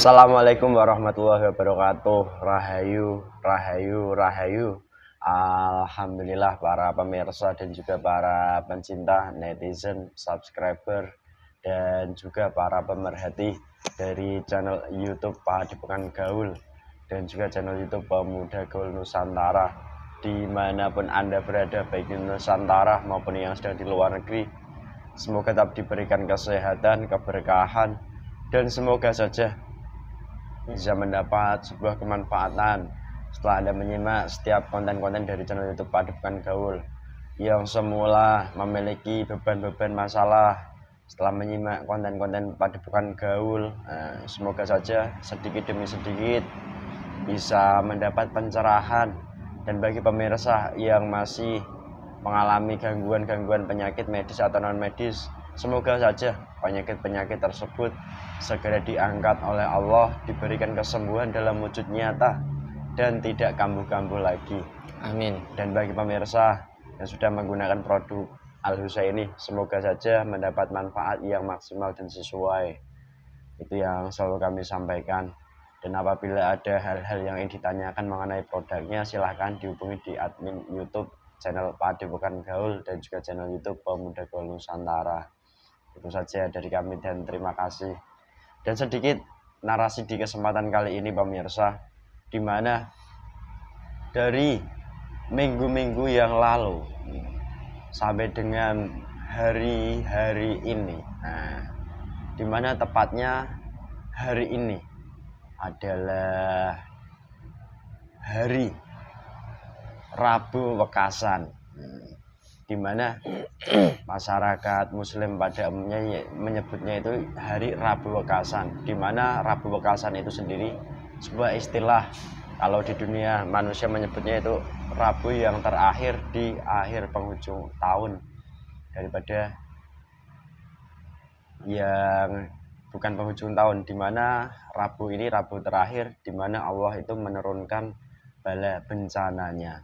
Assalamualaikum warahmatullahi wabarakatuh. Rahayu, rahayu, rahayu. Alhamdulillah para pemirsa dan juga para pencinta netizen, subscriber dan juga para pemerhati dari channel YouTube Padepokan Gaul dan juga channel YouTube Pemuda Gaul Nusantara dimanapun anda berada baik di Nusantara maupun yang sedang di luar negeri semoga tetap diberikan kesehatan keberkahan dan semoga saja bisa mendapat sebuah kemanfaatan setelah Anda menyimak setiap konten-konten dari channel YouTube Padepkan Gaul yang semula memiliki beban-beban masalah setelah menyimak konten-konten Padepokan Gaul eh, semoga saja sedikit demi sedikit bisa mendapat pencerahan dan bagi pemirsa yang masih mengalami gangguan-gangguan penyakit medis atau non medis Semoga saja penyakit-penyakit tersebut segera diangkat oleh Allah, diberikan kesembuhan dalam wujud nyata dan tidak kambuh-kambuh lagi. Amin. Dan bagi pemirsa yang sudah menggunakan produk Al ini semoga saja mendapat manfaat yang maksimal dan sesuai. Itu yang selalu kami sampaikan. Dan apabila ada hal-hal yang ingin ditanyakan mengenai produknya, silahkan dihubungi di admin YouTube channel Padepokan Gaul dan juga channel YouTube Pemuda Gaul Nusantara. Itu saja dari kami dan terima kasih. Dan sedikit narasi di kesempatan kali ini pemirsa di mana dari minggu-minggu yang lalu sampai dengan hari-hari ini. Nah, di mana tepatnya hari ini adalah hari Rabu Wekasan. Hmm di mana masyarakat muslim pada umumnya menyebutnya itu hari Rabu Wekasan di mana Rabu Wekasan itu sendiri sebuah istilah kalau di dunia manusia menyebutnya itu Rabu yang terakhir di akhir penghujung tahun daripada yang bukan penghujung tahun di mana Rabu ini Rabu terakhir di mana Allah itu menurunkan bala bencananya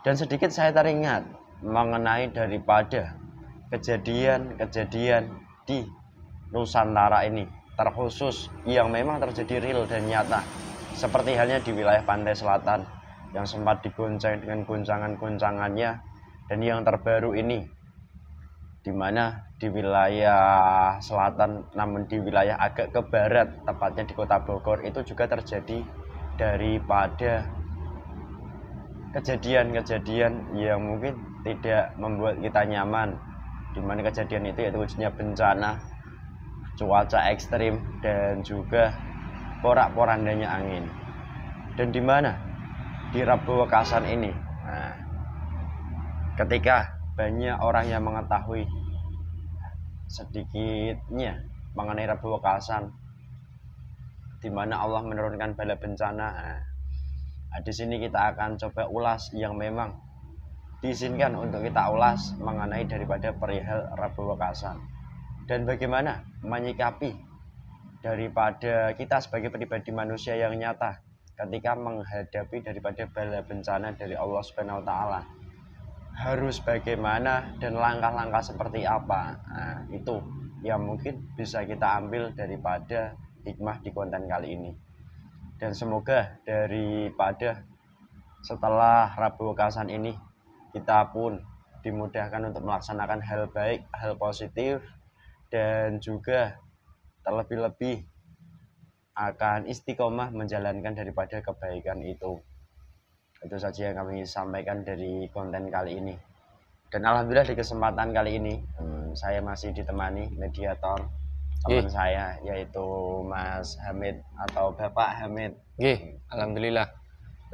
dan sedikit saya teringat mengenai daripada kejadian-kejadian di Nusantara ini terkhusus yang memang terjadi real dan nyata seperti halnya di wilayah pantai selatan yang sempat digoncang dengan guncangan-guncangannya dan yang terbaru ini di mana di wilayah selatan namun di wilayah agak ke barat tepatnya di kota Bogor itu juga terjadi daripada kejadian-kejadian yang mungkin tidak membuat kita nyaman di mana kejadian itu yaitu wujudnya bencana cuaca ekstrim dan juga porak-porandanya angin dan di mana di Rabu Wekasan ini nah, ketika banyak orang yang mengetahui sedikitnya mengenai Rabu Wekasan di mana Allah menurunkan bala bencana nah, di sini kita akan coba ulas yang memang diizinkan untuk kita ulas mengenai daripada perihal Rabu Wakasan dan bagaimana menyikapi daripada kita sebagai pribadi manusia yang nyata ketika menghadapi daripada bala bencana dari Allah Subhanahu wa taala harus bagaimana dan langkah-langkah seperti apa nah, itu yang mungkin bisa kita ambil daripada hikmah di konten kali ini dan semoga daripada setelah Rabu Wakasan ini kita pun dimudahkan untuk melaksanakan hal baik, hal positif, dan juga terlebih-lebih akan istiqomah menjalankan daripada kebaikan itu. Itu saja yang kami sampaikan dari konten kali ini. Dan alhamdulillah di kesempatan kali ini hmm, saya masih ditemani mediator teman saya yaitu Mas Hamid atau Bapak Hamid. Gih, alhamdulillah.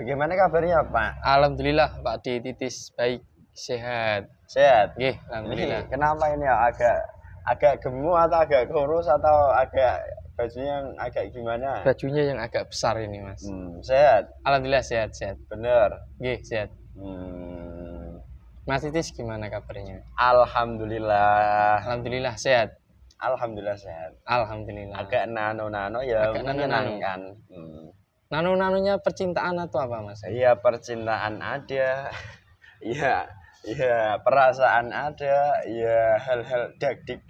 Bagaimana kabarnya Pak? Alhamdulillah Pak D titis baik sehat. Sehat. Gih, alhamdulillah. Ini, kenapa ini ya agak agak gemuk atau agak kurus atau agak bajunya yang agak gimana? Bajunya yang agak besar ini Mas. Hmm, sehat. Alhamdulillah sehat sehat. Bener. gih sehat. Hmm. Mas Titis gimana kabarnya? Alhamdulillah. Alhamdulillah sehat. Alhamdulillah sehat. Alhamdulillah. Agak nano-nano ya agak nano Nano. Hmm nano-nanonya percintaan atau apa mas? Iya percintaan ada, iya iya perasaan ada, iya hal-hal dak dik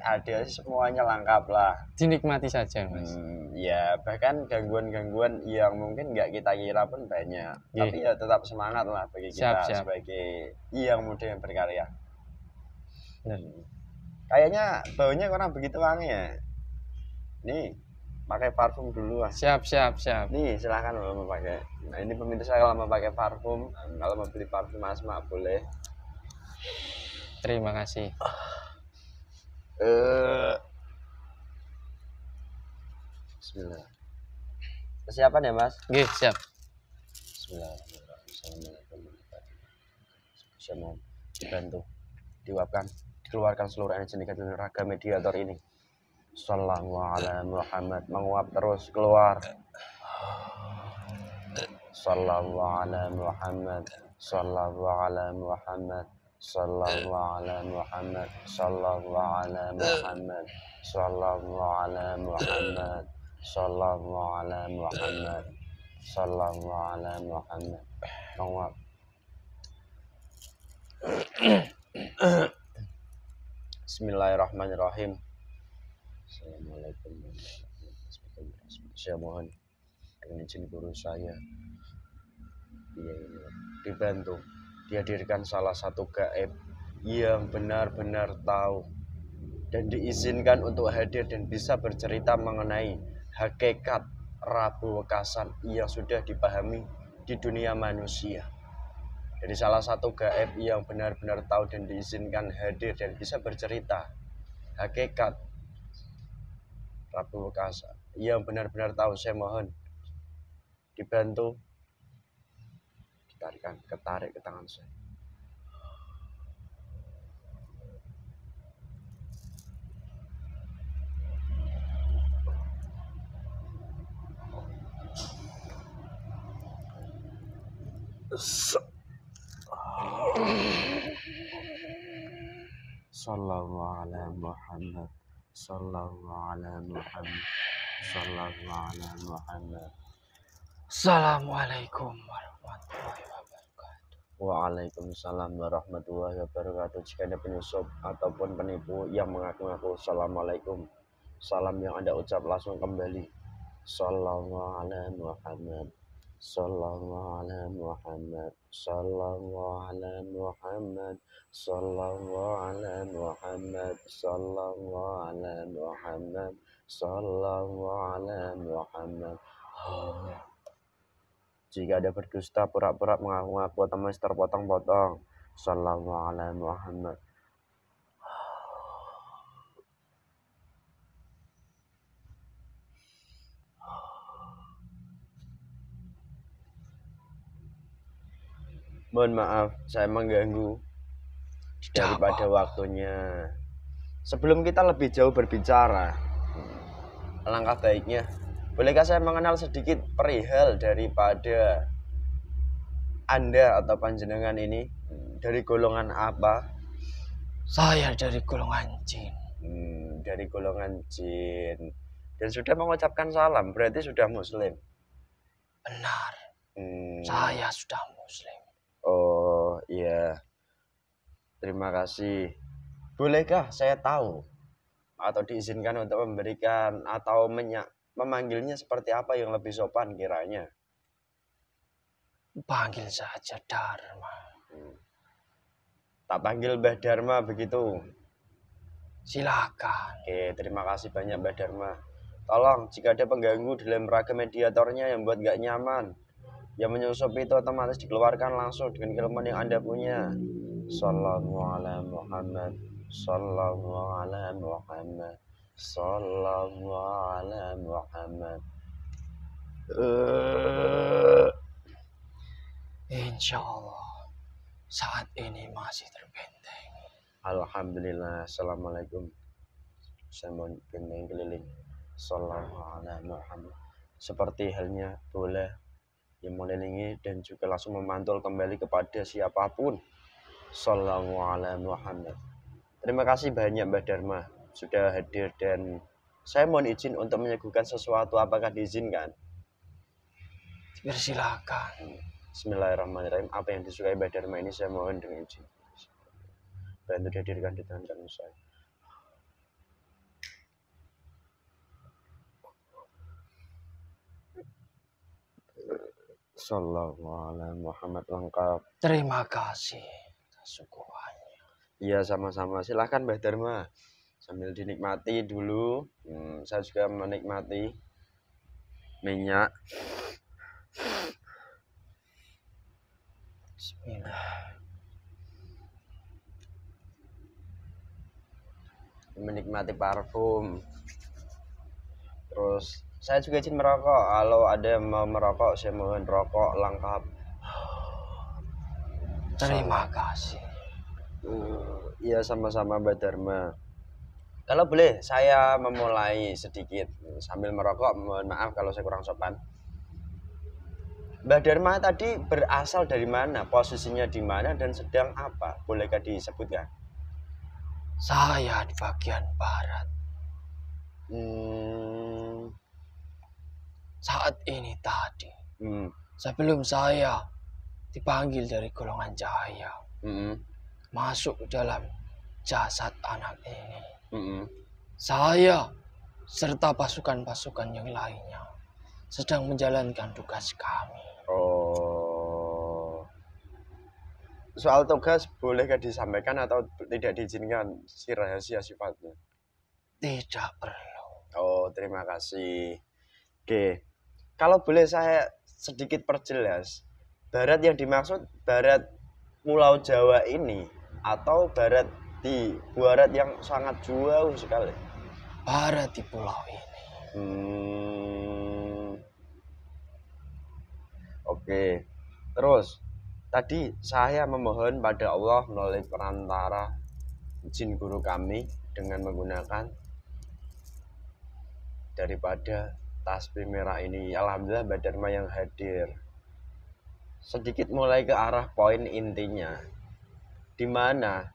ada semuanya lengkap lah. Dinikmati saja mas. Hmm, iya, bahkan gangguan-gangguan yang mungkin nggak kita kira pun banyak, yeah. tapi ya tetap semangat lah bagi kita siap, sebagai yang muda yang berkarya. Hmm. Kayaknya baunya kurang begitu wangi ya. Nih pakai parfum dulu lah. Siap, siap, siap. Nih, silahkan kalau mau pakai. Nah, ini pemirsa kalau mau pakai parfum, kalau mau beli parfum Asma boleh. Terima kasih. Eh uh, Bismillah. Persiapan ya, Mas? Nggih, siap. Bismillahirrahmanirrahim. Saya mau dibantu diuapkan dikeluarkan seluruh energi negatif raga mediator ini. Sallallahu alaihi Muhammad menguap terus keluar Sallallahu alaihi Muhammad Sallallahu alaihi Muhammad Sallallahu alaihi Muhammad Sallallahu alaihi Muhammad Sallallahu alaihi Muhammad Sallallahu alaihi Muhammad Sallallahu alaihi Muhammad menguap Bismillahirrahmanirrahim Assalamualaikum warahmatullahi wabarakatuh. Saya mohon dengan izin guru saya dia ini dibantu dihadirkan salah satu gaib yang benar-benar tahu dan diizinkan untuk hadir dan bisa bercerita mengenai hakikat Rabu Wekasan yang sudah dipahami di dunia manusia. Jadi salah satu gaib yang benar-benar tahu dan diizinkan hadir dan bisa bercerita hakikat Prabu Mekasa yang benar-benar tahu saya mohon dibantu ditarikan ketarik ke tangan saya Sallallahu alaihi Muhammad Sallallahu ala Muhammad. Sallallahu ala Muhammad. Assalamualaikum warahmatullahi wabarakatuh. Waalaikumsalam warahmatullahi wabarakatuh. Jika ada penyusup ataupun penipu yang mengaku-ngaku Assalamualaikum. Salam yang Anda ucap langsung kembali. Sallallahu ala Muhammad. صلى الله على محمد صلى الله على محمد صلى الله على محمد صلى الله على jika ada berdusta pura-pura mengaku-ngaku atau terpotong-potong sallallahu alaihi Muhammad mohon maaf saya mengganggu daripada waktunya sebelum kita lebih jauh berbicara langkah baiknya bolehkah saya mengenal sedikit perihal daripada anda atau panjenengan ini dari golongan apa saya dari golongan jin hmm, dari golongan jin dan sudah mengucapkan salam berarti sudah muslim benar hmm. saya sudah muslim Oh iya. Terima kasih. Bolehkah saya tahu atau diizinkan untuk memberikan atau menyak, memanggilnya seperti apa yang lebih sopan kiranya? Panggil saja Dharma. Hmm. Tak panggil Mbah Dharma begitu. Silakan. Oke, terima kasih banyak Mbah Dharma. Tolong jika ada pengganggu dalam raga mediatornya yang buat gak nyaman, yang menyusup itu otomatis dikeluarkan langsung dengan keilmuan yang Anda punya. Sallallahu ala Muhammad. Sallallahu ala Muhammad. Sallallahu ala Muhammad. Uh, eh, insya Allah saat ini masih terbenteng. Alhamdulillah. Assalamualaikum. Saya mau benteng keliling. Sallallahu ala Muhammad. Seperti halnya boleh dimulai dan juga langsung memantul kembali kepada siapapun Sallallahu alaihi Muhammad Terima kasih banyak Mbak Dharma sudah hadir dan saya mohon izin untuk menyuguhkan sesuatu apakah diizinkan? Silakan. Bismillahirrahmanirrahim. Apa yang disukai Mbak Dharma ini saya mohon dengan izin. Bantu dihadirkan di tangan saya. Sallallahu Muhammad lengkap. Terima kasih kesukuannya. Iya sama-sama. Silahkan Mbah Dharma sambil dinikmati dulu. Hmm, saya juga menikmati minyak. Bismillah. Menikmati parfum. Terus saya juga izin merokok kalau ada yang mau merokok saya mohon rokok lengkap terima kasih uh, Iya sama-sama Mbak Dharma kalau boleh saya memulai sedikit sambil merokok mohon maaf kalau saya kurang sopan Mbak Dharma tadi berasal dari mana posisinya di mana dan sedang apa bolehkah disebutkan saya di bagian barat hmm, saat ini tadi. Hmm. Sebelum saya dipanggil dari golongan cahaya, hmm. masuk dalam jasad anak ini. Hmm. Saya serta pasukan-pasukan yang lainnya sedang menjalankan tugas kami. Oh. Soal tugas bolehkah disampaikan atau tidak diizinkan si rahasia sifatnya? Tidak perlu. Oh, terima kasih. Oke. Okay kalau boleh saya sedikit perjelas barat yang dimaksud barat pulau Jawa ini atau barat di barat yang sangat jauh sekali barat di pulau ini hmm. oke terus tadi saya memohon pada Allah melalui perantara jin guru kami dengan menggunakan daripada tasbih merah ini alhamdulillah badan ma yang hadir sedikit mulai ke arah poin intinya dimana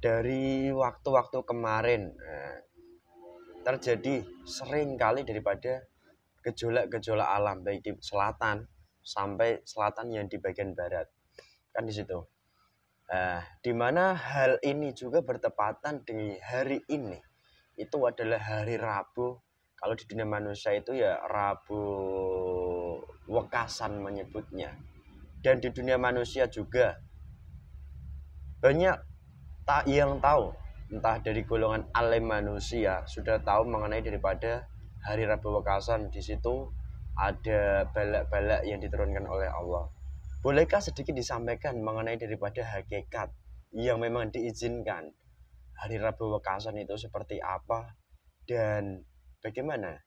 dari waktu-waktu kemarin eh, terjadi sering kali daripada gejolak-gejolak alam baik di selatan sampai selatan yang di bagian barat kan di situ eh, di hal ini juga bertepatan dengan hari ini itu adalah hari Rabu kalau di dunia manusia itu ya Rabu Wekasan menyebutnya dan di dunia manusia juga banyak tak yang tahu entah dari golongan alim manusia sudah tahu mengenai daripada hari Rabu Wekasan di situ ada balak-balak yang diturunkan oleh Allah bolehkah sedikit disampaikan mengenai daripada hakikat yang memang diizinkan hari Rabu Wekasan itu seperti apa dan Bagaimana?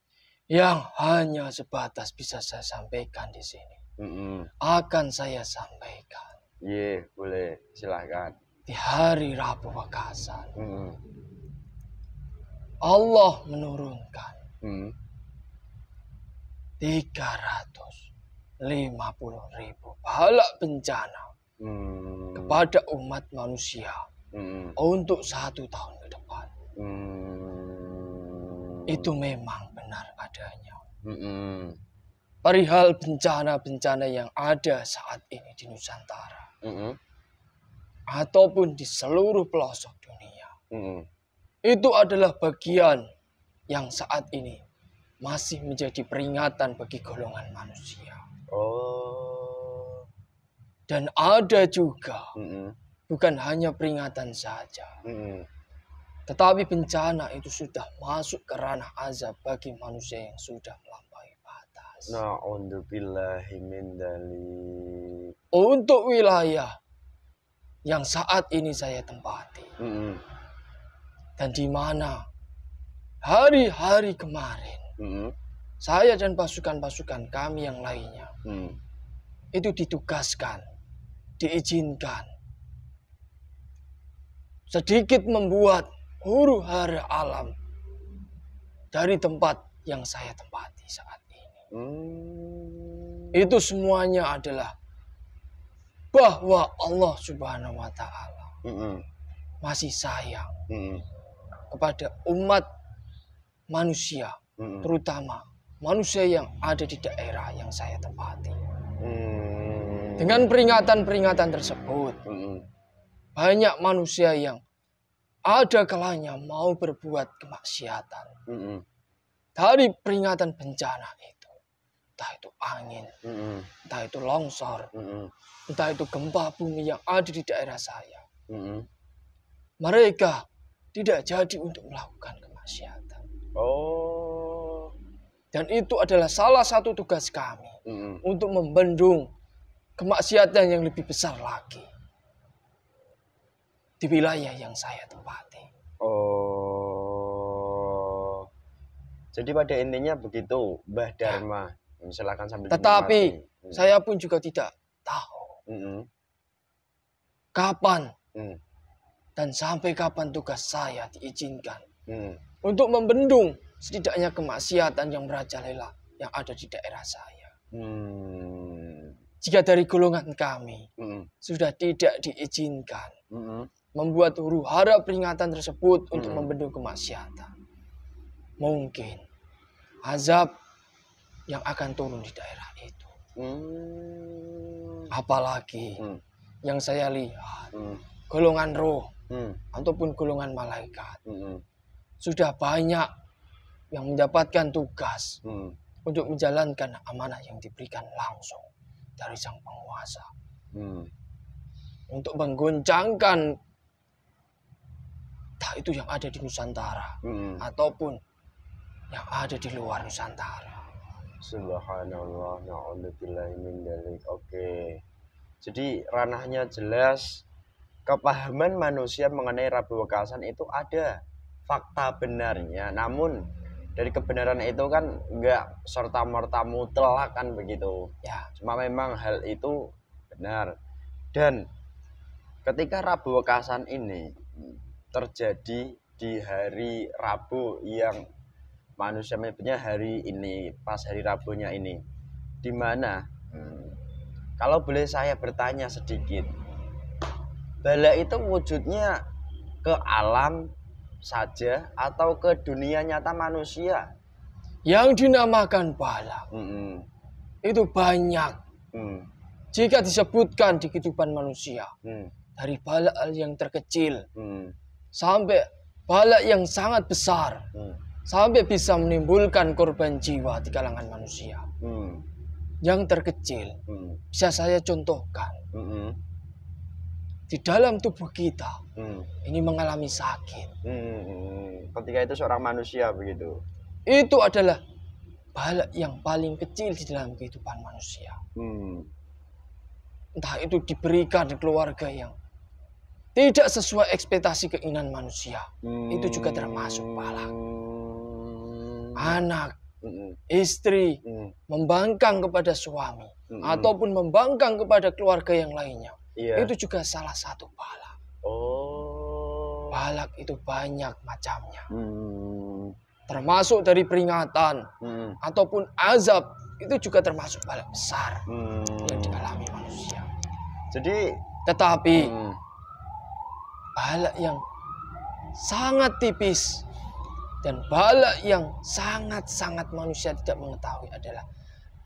Yang hanya sebatas bisa saya sampaikan di sini. Mm -hmm. Akan saya sampaikan. Iya, yeah, boleh. Silahkan. Di hari Rabu Wakasan. Mm -hmm. Allah menurunkan. Mm. 350 ribu pahala bencana hmm. kepada umat manusia hmm. untuk satu tahun ke depan. Hmm itu memang benar adanya. Mm mm Perihal bencana-bencana yang ada saat ini di Nusantara, mm mm ataupun di seluruh pelosok dunia, mm mm itu adalah bagian yang saat ini masih menjadi peringatan bagi golongan manusia. Oh. Dan ada juga, mm mm bukan hanya peringatan saja. Mm mm tetapi bencana itu sudah masuk ke ranah azab bagi manusia yang sudah melampaui batas. Nah Untuk wilayah yang saat ini saya tempati. Mm -hmm. Dan di mana hari-hari kemarin mm -hmm. saya dan pasukan-pasukan kami yang lainnya mm. itu ditugaskan, diizinkan sedikit membuat huru hara alam dari tempat yang saya tempati saat ini. Hmm. Itu semuanya adalah bahwa Allah Subhanahu wa taala hmm. masih sayang hmm. kepada umat manusia, hmm. terutama manusia yang ada di daerah yang saya tempati. Hmm. Dengan peringatan-peringatan tersebut, hmm. banyak manusia yang ada kalanya mau berbuat kemaksiatan. Mm -mm. Dari peringatan bencana itu, entah itu angin, mm -mm. entah itu longsor, mm -mm. entah itu gempa bumi yang ada di daerah saya, mm -mm. mereka tidak jadi untuk melakukan kemaksiatan. Oh. Dan itu adalah salah satu tugas kami mm -mm. untuk membendung kemaksiatan yang lebih besar lagi di wilayah yang saya tempati. Oh. Jadi pada intinya begitu, Mbah ya. Dharma. Ya. Silakan sambil Tetapi hmm. saya pun juga tidak tahu. -hmm. Kapan hmm. dan sampai kapan tugas saya diizinkan hmm. untuk membendung setidaknya kemaksiatan yang merajalela yang ada di daerah saya. Hmm. Jika dari golongan kami hmm. sudah tidak diizinkan, mm membuat huru hara peringatan tersebut hmm. untuk membendung kemaksiatan. Mungkin azab yang akan turun di daerah itu. Hmm. Apalagi hmm. yang saya lihat hmm. golongan roh hmm. ataupun golongan malaikat hmm. sudah banyak yang mendapatkan tugas hmm. untuk menjalankan amanah yang diberikan langsung dari sang penguasa. Hmm. Untuk mengguncangkan entah itu yang ada di Nusantara hmm. ataupun yang ada di luar Nusantara. Subhanallah, na'udzubillahi min dalik. Oke. Jadi ranahnya jelas, kepahaman manusia mengenai Rabu Wekasan itu ada fakta benarnya. Namun dari kebenaran itu kan nggak serta merta mutlak kan begitu. Ya, cuma memang hal itu benar. Dan ketika Rabu Wekasan ini terjadi di hari Rabu yang manusia menyebutnya hari ini, pas hari Rabunya ini. Di mana? Hmm. Kalau boleh saya bertanya sedikit. Bala itu wujudnya ke alam saja atau ke dunia nyata manusia? Yang dinamakan bala hmm. itu banyak. hmm. Jika disebutkan di kehidupan manusia, hmm. dari bala yang terkecil hmm sampai balak yang sangat besar hmm. sampai bisa menimbulkan korban jiwa di kalangan manusia. Hmm. Yang terkecil hmm. bisa saya contohkan. Hmm. Di dalam tubuh kita hmm. ini mengalami sakit. Hmm. Ketika itu seorang manusia begitu. Itu adalah balak yang paling kecil di dalam kehidupan manusia. Hmm. Entah itu diberikan di keluarga yang tidak sesuai ekspektasi keinginan manusia, hmm. itu juga termasuk balak. Anak, hmm. istri hmm. membangkang kepada suami hmm. ataupun membangkang kepada keluarga yang lainnya, yeah. itu juga salah satu balak. Oh. Balak itu banyak macamnya. Hmm. Termasuk dari peringatan hmm. ataupun azab itu juga termasuk balak besar hmm. yang dialami manusia. Jadi tetapi hmm balak yang sangat tipis dan balak yang sangat-sangat manusia tidak mengetahui adalah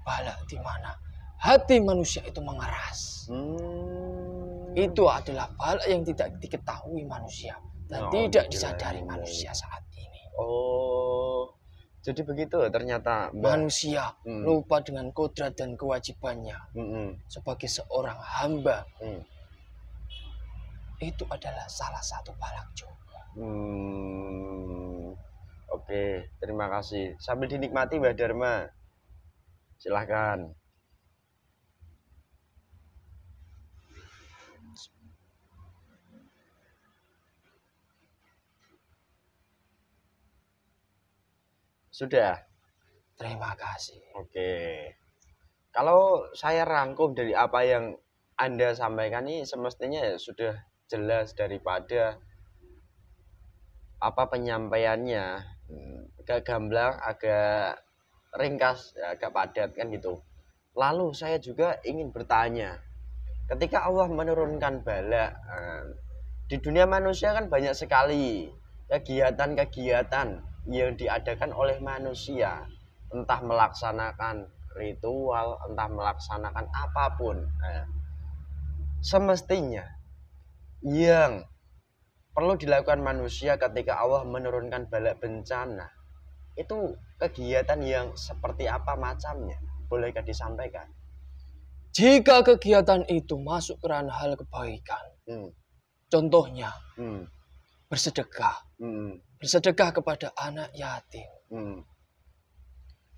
balak di mana hati manusia itu mengeras. Hmm. Itu adalah balak yang tidak diketahui manusia dan oh, tidak disadari manusia saat ini. Oh, jadi begitu ternyata manusia hmm. lupa dengan kodrat dan kewajibannya hmm. sebagai seorang hamba. Hmm itu adalah salah satu palang juga. Hmm. Oke, terima kasih. Sambil dinikmati Mbak Dharma. Silahkan. Sudah. Terima kasih. Oke. Kalau saya rangkum dari apa yang Anda sampaikan ini semestinya sudah jelas daripada apa penyampaiannya ke gamblang agak ringkas agak padat kan gitu lalu saya juga ingin bertanya ketika Allah menurunkan bala eh, di dunia manusia kan banyak sekali kegiatan-kegiatan yang diadakan oleh manusia entah melaksanakan ritual entah melaksanakan apapun eh, semestinya yang perlu dilakukan manusia ketika Allah menurunkan bala bencana itu kegiatan yang seperti apa macamnya bolehkah disampaikan jika kegiatan itu masuk ke ranah hal kebaikan hmm. contohnya hmm. bersedekah hmm. bersedekah kepada anak yatim hmm.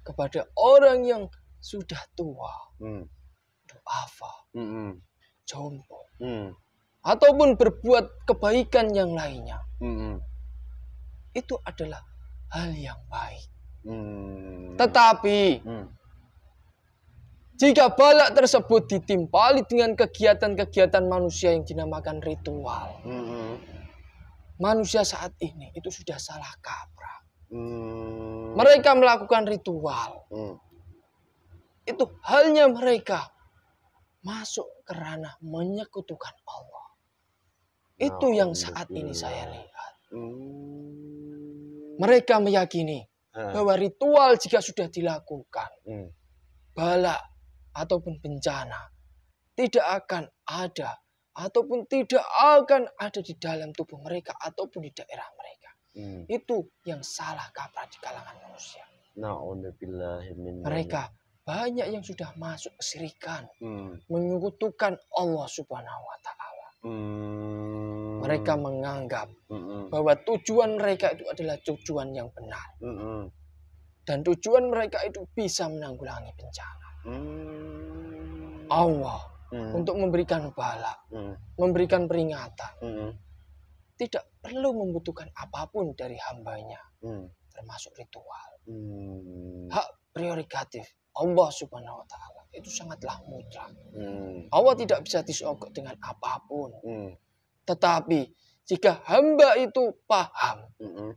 kepada orang yang sudah tua hmm. apa hmm. jompo hmm ataupun berbuat kebaikan yang lainnya, hmm. itu adalah hal yang baik. Hmm. Tetapi hmm. jika balak tersebut ditimpali dengan kegiatan-kegiatan manusia yang dinamakan ritual, hmm. manusia saat ini itu sudah salah kaprah. Hmm. Mereka melakukan ritual. Hmm. Itu halnya mereka masuk kerana menyekutukan Allah. Itu yang saat ini saya lihat. Hmm. Mereka meyakini bahwa ritual jika sudah dilakukan, hmm. bala ataupun bencana tidak akan ada ataupun tidak akan ada di dalam tubuh mereka ataupun di daerah mereka. Hmm. Itu yang salah kaprah di kalangan manusia. Mereka banyak yang sudah masuk kesirikan, hmm. menyekutukan Allah Subhanahu wa taala. Hmm. Mereka menganggap hmm. bahwa tujuan mereka itu adalah tujuan yang benar. Hmm. Dan tujuan mereka itu bisa menanggulangi bencana. Hmm. Allah hmm. untuk memberikan bala, hmm. memberikan peringatan. Hmm. Tidak perlu membutuhkan apapun dari hambanya, hmm. termasuk ritual. Hmm. Hak prioritatif Allah Subhanahu wa taala itu sangatlah mudah. Hmm. Allah tidak bisa disogok dengan apapun. Hmm. Tetapi jika hamba itu paham hmm.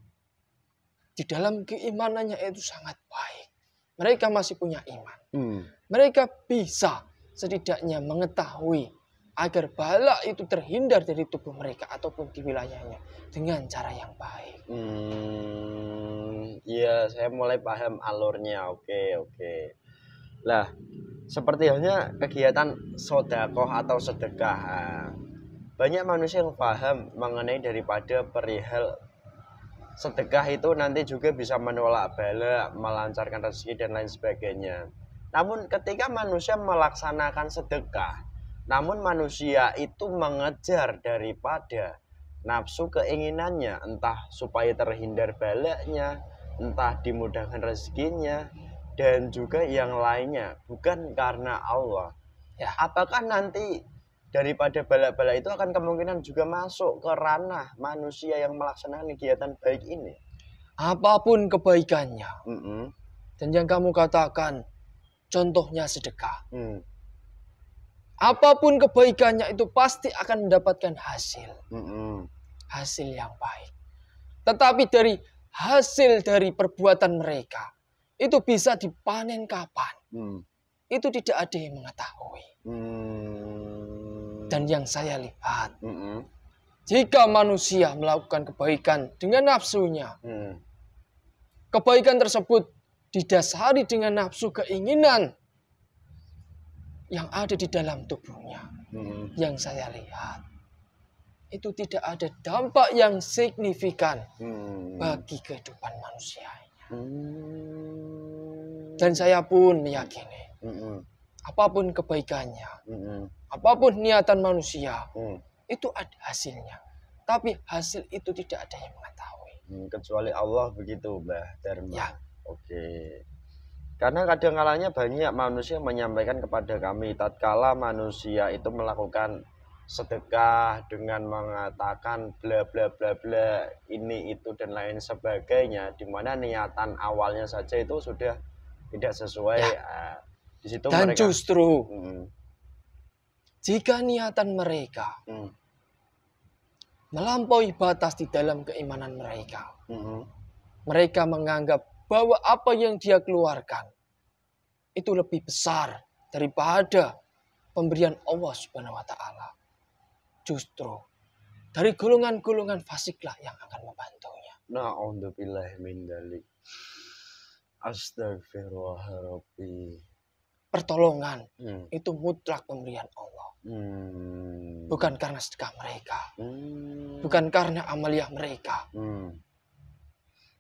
di dalam keimanannya itu sangat baik. Mereka masih punya iman. Hmm. Mereka bisa setidaknya mengetahui agar bala itu terhindar dari tubuh mereka ataupun di wilayahnya dengan cara yang baik. Hmm, iya, saya mulai paham alurnya. Oke, oke. Lah, seperti halnya kegiatan sodakoh atau sedekah. Banyak manusia yang paham mengenai daripada perihal sedekah itu nanti juga bisa menolak bala, melancarkan rezeki dan lain sebagainya. Namun ketika manusia melaksanakan sedekah, namun manusia itu mengejar daripada nafsu keinginannya, entah supaya terhindar balanya, entah dimudahkan rezekinya, dan juga yang lainnya bukan karena Allah. Ya. Apakah nanti daripada bala-bala itu akan kemungkinan juga masuk ke ranah manusia yang melaksanakan kegiatan baik ini? Apapun kebaikannya. Mm -hmm. Dan yang kamu katakan, contohnya sedekah. Mm. Apapun kebaikannya itu pasti akan mendapatkan hasil. Mm -hmm. Hasil yang baik. Tetapi dari hasil dari perbuatan mereka itu bisa dipanen kapan hmm. itu tidak ada yang mengetahui hmm. dan yang saya lihat hmm. jika manusia melakukan kebaikan dengan nafsunya hmm. kebaikan tersebut didasari dengan nafsu keinginan yang ada di dalam tubuhnya hmm. yang saya lihat itu tidak ada dampak yang signifikan hmm. bagi kehidupan manusia Hmm. Dan saya pun meyakini, hmm. apapun kebaikannya, hmm. apapun niatan manusia, itu ada hasilnya. Tapi hasil itu tidak ada yang mengetahui. kecuali Allah begitu, Mbah Dharma. Ya. Oke. Karena kadang kalanya banyak manusia menyampaikan kepada kami tatkala manusia itu melakukan sedekah dengan mengatakan bla bla bla bla ini itu dan lain sebagainya dimana niatan awalnya saja itu sudah tidak sesuai ya. uh, di situ dan mereka, justru hmm. jika niatan mereka hmm. melampaui batas di dalam keimanan mereka hmm. mereka menganggap bahwa apa yang dia keluarkan itu lebih besar daripada pemberian Allah Subhanahu wa taala justru dari gulungan-gulungan fasiklah yang akan membantunya. Na'udzubillah min dalik. Astagfirullahaladzim. Pertolongan hmm. itu mutlak pemberian Allah. Hmm. Bukan karena sedekah mereka. Hmm. Bukan karena amaliah mereka. Hmm.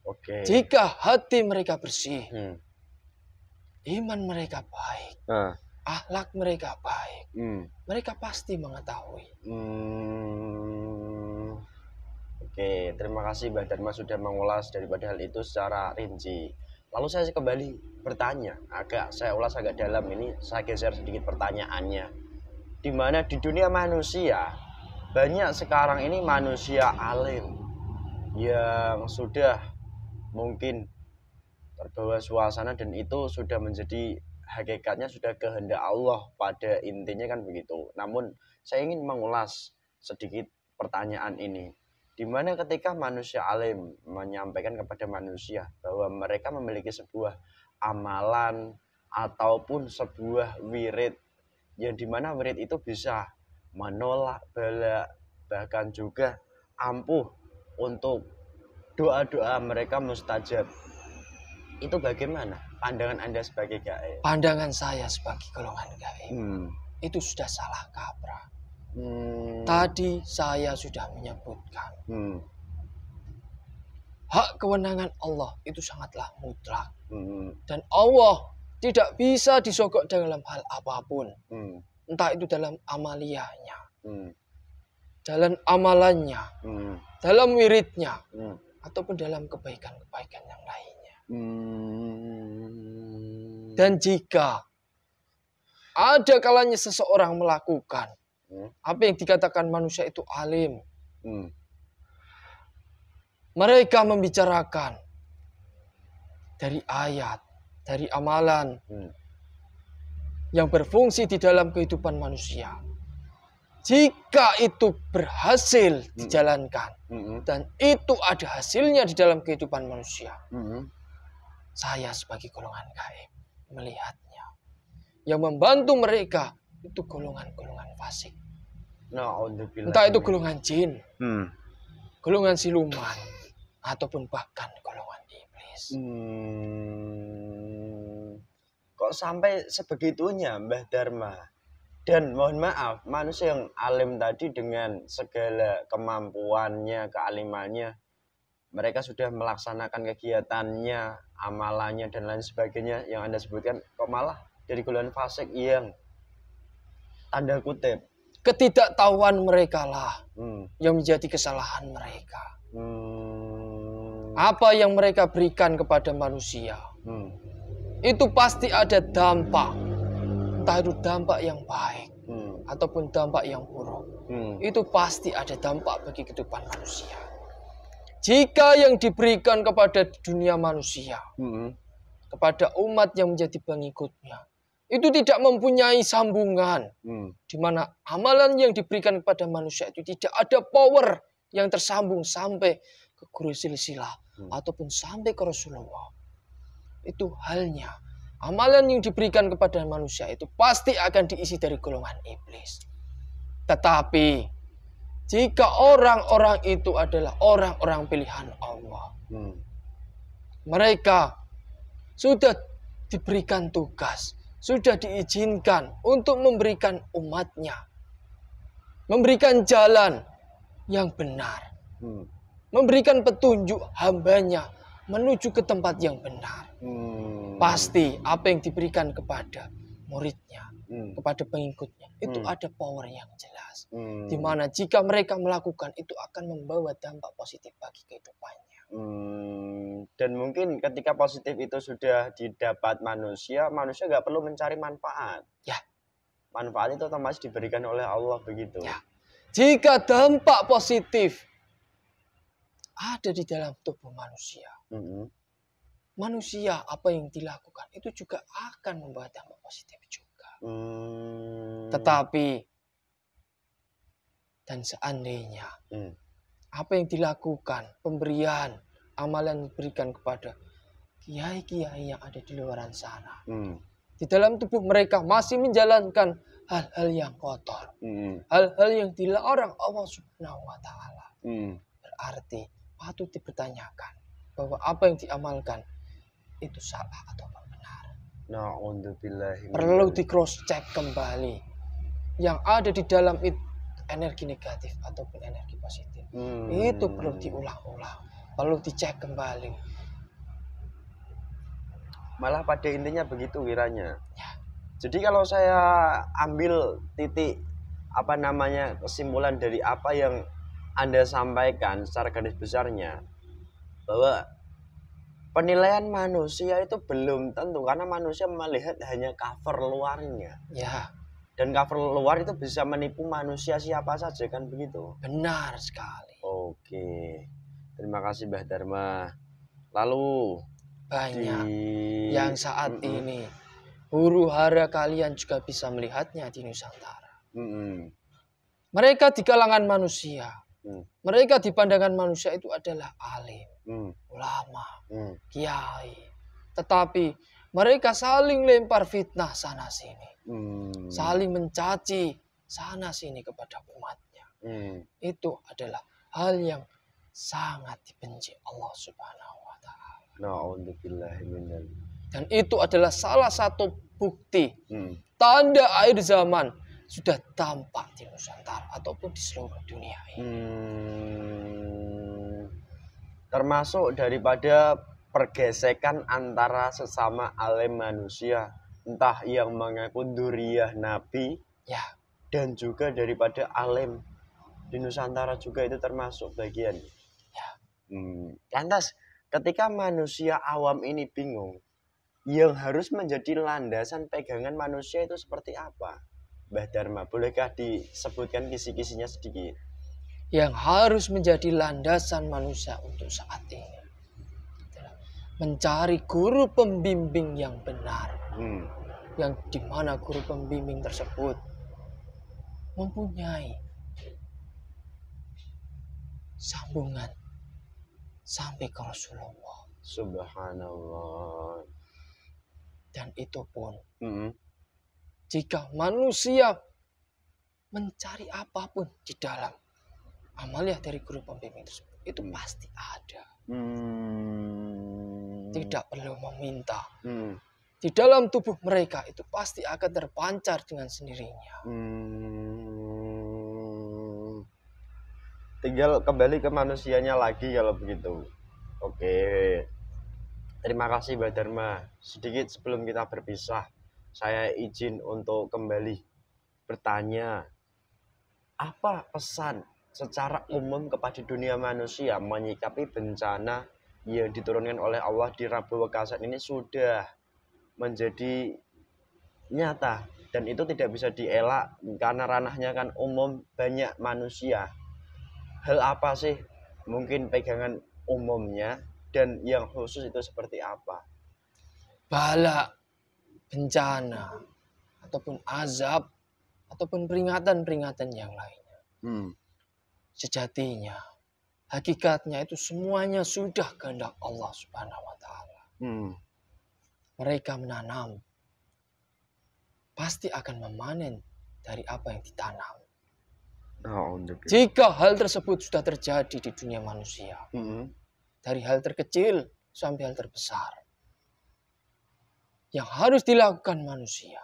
Okay. Jika hati mereka bersih. Hmm. Iman mereka baik. Hmm akhlak mereka baik, hmm. mereka pasti mengetahui. Hmm. Oke, terima kasih Mbak Dharma sudah mengulas daripada hal itu secara rinci. Lalu saya kembali bertanya, agak saya ulas agak dalam ini, saya geser sedikit pertanyaannya. Di mana di dunia manusia banyak sekarang ini manusia alim yang sudah mungkin terbawa suasana dan itu sudah menjadi hakikatnya sudah kehendak Allah pada intinya kan begitu. Namun saya ingin mengulas sedikit pertanyaan ini. Dimana ketika manusia alim menyampaikan kepada manusia bahwa mereka memiliki sebuah amalan ataupun sebuah wirid yang dimana wirid itu bisa menolak bala bahkan juga ampuh untuk doa-doa mereka mustajab itu bagaimana pandangan Anda sebagai gaib. Pandangan saya sebagai golongan gaib. Hmm. Itu sudah salah kaprah. Hmm. Tadi saya sudah menyebutkan. Hmm. Hak kewenangan Allah itu sangatlah mutlak. Hmm. Dan Allah tidak bisa disogok dalam hal apapun. Hmm. Entah itu dalam amaliyahnya. Hmm. Dalam amalannya. Hmm. Dalam wiridnya. Hmm. Ataupun dalam kebaikan-kebaikan yang lain. Hmm. Dan jika ada kalanya seseorang melakukan hmm. apa yang dikatakan manusia itu alim, hmm. mereka membicarakan dari ayat, dari amalan hmm. yang berfungsi di dalam kehidupan manusia. Jika itu berhasil hmm. dijalankan hmm. dan itu ada hasilnya di dalam kehidupan manusia, hmm. Saya sebagai golongan gaib melihatnya. Yang membantu mereka itu golongan-golongan fasik. Entah itu golongan jin, hmm. golongan siluman, ataupun bahkan golongan iblis. Hmm. Kok sampai sebegitunya Mbah Dharma? Dan mohon maaf, manusia yang alim tadi dengan segala kemampuannya, kealimannya, mereka sudah melaksanakan kegiatannya, amalannya dan lain sebagainya yang Anda sebutkan kok malah dari golongan fasik yang tanda kutip ketidaktahuan mereka lah hmm. yang menjadi kesalahan mereka. Hmm. Apa yang mereka berikan kepada manusia hmm. itu pasti ada dampak, entah itu dampak yang baik hmm. ataupun dampak yang buruk. Hmm. Itu pasti ada dampak bagi kehidupan manusia. Jika yang diberikan kepada dunia manusia, hmm. kepada umat yang menjadi pengikutnya, itu tidak mempunyai sambungan, hmm. di mana amalan yang diberikan kepada manusia itu tidak ada power yang tersambung sampai ke guru silsilah hmm. ataupun sampai ke Rasulullah. Itu halnya amalan yang diberikan kepada manusia itu pasti akan diisi dari golongan iblis. Tetapi jika orang-orang itu adalah orang-orang pilihan Allah. Hmm. Mereka sudah diberikan tugas, sudah diizinkan untuk memberikan umatnya, memberikan jalan yang benar, hmm. memberikan petunjuk hambanya menuju ke tempat yang benar. Hmm. Pasti apa yang diberikan kepada muridnya hmm. kepada pengikutnya itu hmm. ada power yang jelas hmm. mana jika mereka melakukan itu akan membawa dampak positif bagi kehidupannya hmm. dan mungkin ketika positif itu sudah didapat manusia manusia nggak perlu mencari manfaat ya manfaat itu otomatis diberikan oleh Allah begitu ya. jika dampak positif ada di dalam tubuh manusia hmm. manusia apa yang dilakukan itu juga akan membawa dampak positif Hmm. Tetapi dan seandainya hmm. apa yang dilakukan pemberian amalan diberikan kepada kiai-kiai yang ada di luar sana hmm. di dalam tubuh mereka masih menjalankan hal-hal yang kotor hal hmm. hal-hal yang dilarang Allah Subhanahu Wa Taala hmm. berarti patut dipertanyakan bahwa apa yang diamalkan itu salah atau benar Perlu di cross check kembali yang ada di dalam itu energi negatif ataupun energi positif. Hmm. Itu perlu diulang-ulang, perlu dicek kembali. Malah pada intinya begitu kiranya. Ya. Jadi kalau saya ambil titik apa namanya kesimpulan dari apa yang Anda sampaikan secara garis besarnya bahwa penilaian manusia itu belum tentu karena manusia melihat hanya cover luarnya. Ya. Dan cover luar itu bisa menipu manusia siapa saja kan begitu? Benar sekali. Oke. Terima kasih Mbah Dharma. Lalu banyak di... yang saat mm -mm. ini huru hara kalian juga bisa melihatnya di Nusantara. Mm -mm. Mereka di kalangan manusia. Mm. Mereka di pandangan manusia itu adalah alim hmm. ulama, hmm. kiai. Tetapi mereka saling lempar fitnah sana sini, hmm. saling mencaci sana sini kepada umatnya. Hmm. Itu adalah hal yang sangat dibenci Allah Subhanahu wa taala. Dan itu adalah salah satu bukti hmm. tanda air zaman sudah tampak di Nusantara ataupun di seluruh dunia ini. Hmm termasuk daripada pergesekan antara sesama alim manusia entah yang mengaku duriah nabi ya dan juga daripada alim di Nusantara juga itu termasuk bagian ya. hmm. lantas ketika manusia awam ini bingung yang harus menjadi landasan pegangan manusia itu seperti apa Mbah Dharma bolehkah disebutkan kisi-kisinya sedikit yang harus menjadi landasan manusia untuk saat ini. Mencari guru pembimbing yang benar, hmm. yang dimana guru pembimbing tersebut mempunyai sambungan sampai ke Rasulullah. Subhanallah. Dan itu pun, -hmm. jika manusia mencari apapun di dalam amalia dari grup pembimbing tersebut itu pasti ada. Hmm. Tidak perlu meminta. Hmm. Di dalam tubuh mereka itu pasti akan terpancar dengan sendirinya. Hmm. Tinggal kembali ke manusianya lagi kalau begitu. Oke. Terima kasih Mbak Dharma. Sedikit sebelum kita berpisah, saya izin untuk kembali bertanya apa pesan secara umum kepada dunia manusia menyikapi bencana yang diturunkan oleh Allah di Rabu Wekasan ini sudah menjadi nyata dan itu tidak bisa dielak karena ranahnya kan umum banyak manusia hal apa sih mungkin pegangan umumnya dan yang khusus itu seperti apa bala bencana ataupun azab ataupun peringatan-peringatan yang lainnya hmm sejatinya, hakikatnya itu semuanya sudah kehendak Allah Subhanahu wa taala. Hmm. Mereka menanam pasti akan memanen dari apa yang ditanam. Oh, Jika hal tersebut sudah terjadi di dunia manusia, mm -hmm. dari hal terkecil sampai hal terbesar, yang harus dilakukan manusia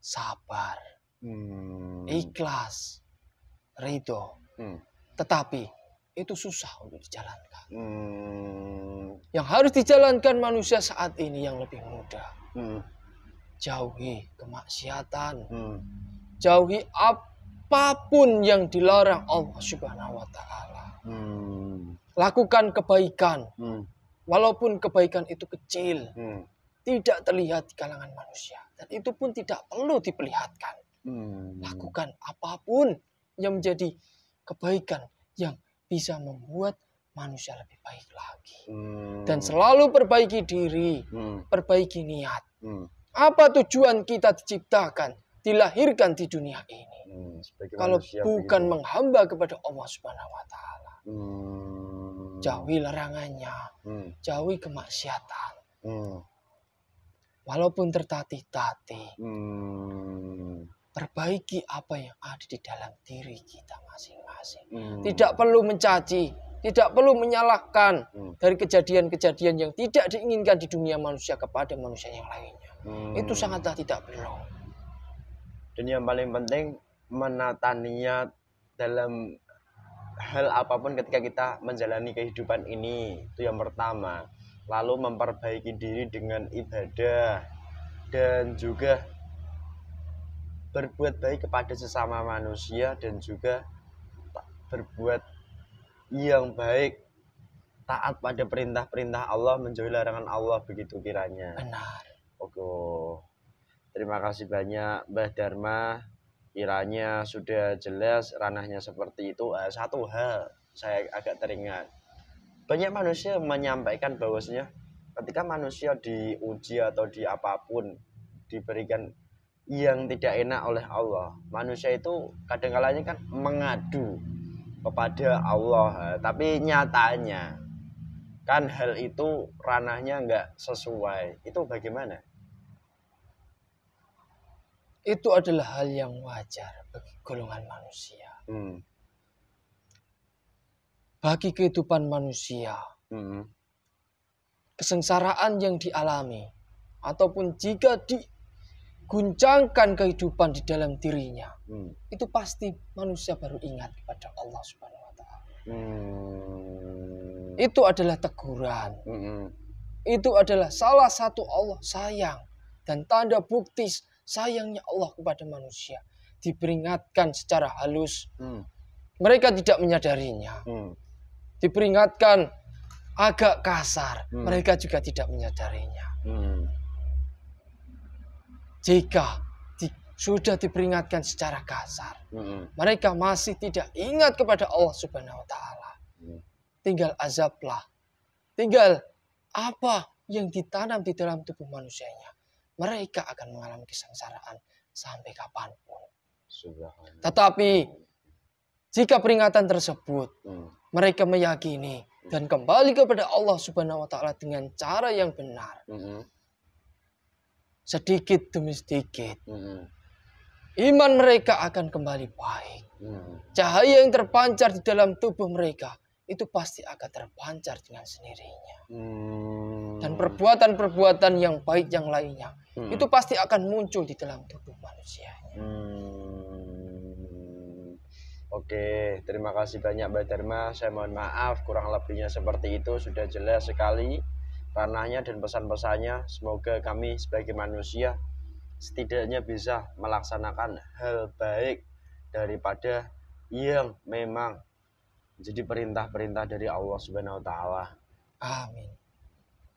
sabar, hmm. ikhlas, ridho, Hmm. Tetapi itu susah untuk dijalankan. Hmm. Yang harus dijalankan manusia saat ini yang lebih mudah. Hmm. Jauhi kemaksiatan. Hmm. Jauhi apapun yang dilarang Allah Subhanahu wa taala. Hmm. Lakukan kebaikan. Hmm. Walaupun kebaikan itu kecil. Hmm. Tidak terlihat di kalangan manusia dan itu pun tidak perlu diperlihatkan. Hmm. Lakukan apapun yang menjadi kebaikan yang bisa membuat manusia lebih baik lagi. Hmm. Dan selalu perbaiki diri, hmm. perbaiki niat. Hmm. Apa tujuan kita diciptakan, dilahirkan di dunia ini? Hmm. Kalau bukan menghamba kepada Allah Subhanahu wa taala. Hmm. Jauhi larangannya, hmm. jauhi kemaksiatan. Hmm. Walaupun tertatih-tatih. Hmm perbaiki apa yang ada di dalam diri kita masing-masing. Hmm. Tidak perlu mencaci, tidak perlu menyalahkan hmm. dari kejadian-kejadian yang tidak diinginkan di dunia manusia kepada manusia yang lainnya. Hmm. Itu sangatlah tidak perlu. Dan yang paling penting menata niat dalam hal apapun ketika kita menjalani kehidupan ini. Itu yang pertama. Lalu memperbaiki diri dengan ibadah dan juga berbuat baik kepada sesama manusia dan juga berbuat yang baik taat pada perintah-perintah Allah menjauhi larangan Allah begitu kiranya benar oke terima kasih banyak Mbah Dharma kiranya sudah jelas ranahnya seperti itu satu hal saya agak teringat banyak manusia menyampaikan bahwasanya ketika manusia diuji atau di apapun diberikan yang tidak enak oleh Allah. Manusia itu kalanya kan mengadu kepada Allah, tapi nyatanya kan hal itu ranahnya nggak sesuai. Itu bagaimana? Itu adalah hal yang wajar bagi golongan manusia. Hmm. Bagi kehidupan manusia, hmm. kesengsaraan yang dialami, ataupun jika di guncangkan kehidupan di dalam dirinya, hmm. itu pasti manusia baru ingat kepada Allah Subhanahu wa taala. Hmm. Itu adalah teguran. Hmm. Itu adalah salah satu Allah sayang dan tanda bukti sayangnya Allah kepada manusia. Diperingatkan secara halus. Hmm. Mereka tidak menyadarinya. Hmm. Diperingatkan agak kasar. Hmm. Mereka juga tidak menyadarinya. Hmm jika di, sudah diperingatkan secara kasar, hmm. mereka masih tidak ingat kepada Allah Subhanahu wa taala. Mm. Tinggal azablah. Tinggal apa yang ditanam di dalam tubuh manusianya. Mereka akan mengalami kesengsaraan sampai kapanpun. Tetapi jika peringatan tersebut hmm. mereka meyakini dan kembali kepada Allah Subhanahu wa taala dengan cara yang benar. Hmm sedikit demi sedikit. Hmm. Iman mereka akan kembali baik. Hmm. Cahaya yang terpancar di dalam tubuh mereka itu pasti akan terpancar dengan sendirinya. Hmm. Dan perbuatan-perbuatan yang baik yang lainnya hmm. itu pasti akan muncul di dalam tubuh manusia. Hmm. Oke, terima kasih banyak Mbak Dharma. Saya mohon maaf kurang lebihnya seperti itu sudah jelas sekali ranahnya dan pesan-pesannya. Semoga kami sebagai manusia setidaknya bisa melaksanakan hal baik daripada yang memang jadi perintah-perintah dari Allah Subhanahu wa taala. Amin.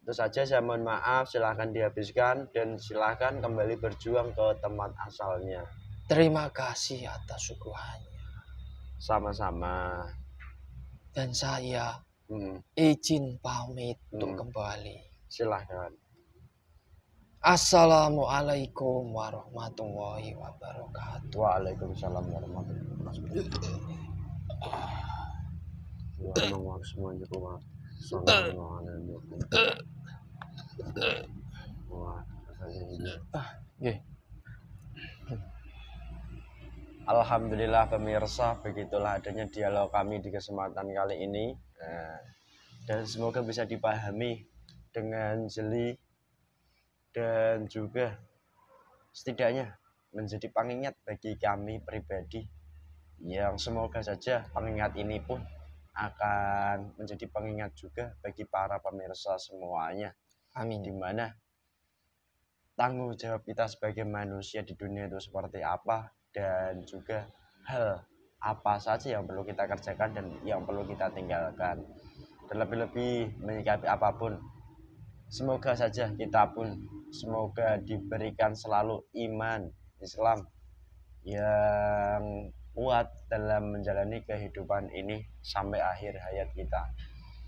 Itu saja saya mohon maaf, silahkan dihabiskan dan silahkan kembali berjuang ke tempat asalnya. Terima kasih atas suguhannya. Sama-sama. Dan saya Hmm. Izin pamit hmm. untuk kembali. Silahkan. Assalamualaikum warahmatullahi wabarakatuh. Waalaikumsalam warahmatullahi wabarakatuh. Ah, Alhamdulillah pemirsa, begitulah adanya dialog kami di kesempatan kali ini. Nah, dan semoga bisa dipahami dengan jeli dan juga setidaknya menjadi pengingat bagi kami pribadi yang semoga saja pengingat ini pun akan menjadi pengingat juga bagi para pemirsa semuanya. Amin. mana tanggung jawab kita sebagai manusia di dunia itu seperti apa dan juga hal apa saja yang perlu kita kerjakan dan yang perlu kita tinggalkan terlebih-lebih menyikapi apapun semoga saja kita pun semoga diberikan selalu iman Islam yang kuat dalam menjalani kehidupan ini sampai akhir hayat kita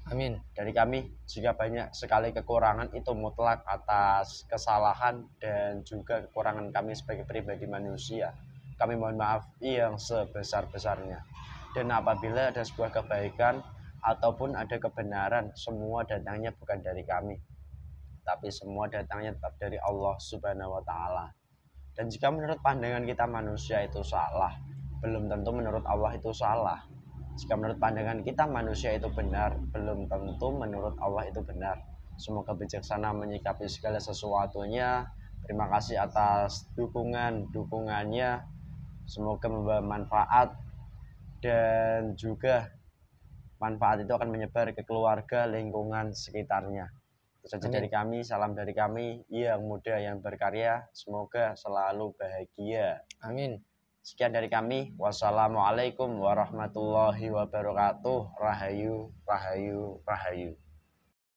Amin. Dari kami jika banyak sekali kekurangan itu mutlak atas kesalahan dan juga kekurangan kami sebagai pribadi manusia kami mohon maaf yang sebesar-besarnya. Dan apabila ada sebuah kebaikan ataupun ada kebenaran, semua datangnya bukan dari kami, tapi semua datangnya tetap dari Allah Subhanahu wa taala. Dan jika menurut pandangan kita manusia itu salah, belum tentu menurut Allah itu salah. Jika menurut pandangan kita manusia itu benar, belum tentu menurut Allah itu benar. Semoga bijaksana menyikapi segala sesuatunya. Terima kasih atas dukungan-dukungannya. Semoga membawa manfaat dan juga manfaat itu akan menyebar ke keluarga, lingkungan sekitarnya. Itu saja Amin. dari kami, salam dari kami, yang muda yang berkarya, semoga selalu bahagia. Amin. Sekian dari kami. Wassalamualaikum warahmatullahi wabarakatuh. Rahayu, rahayu, rahayu.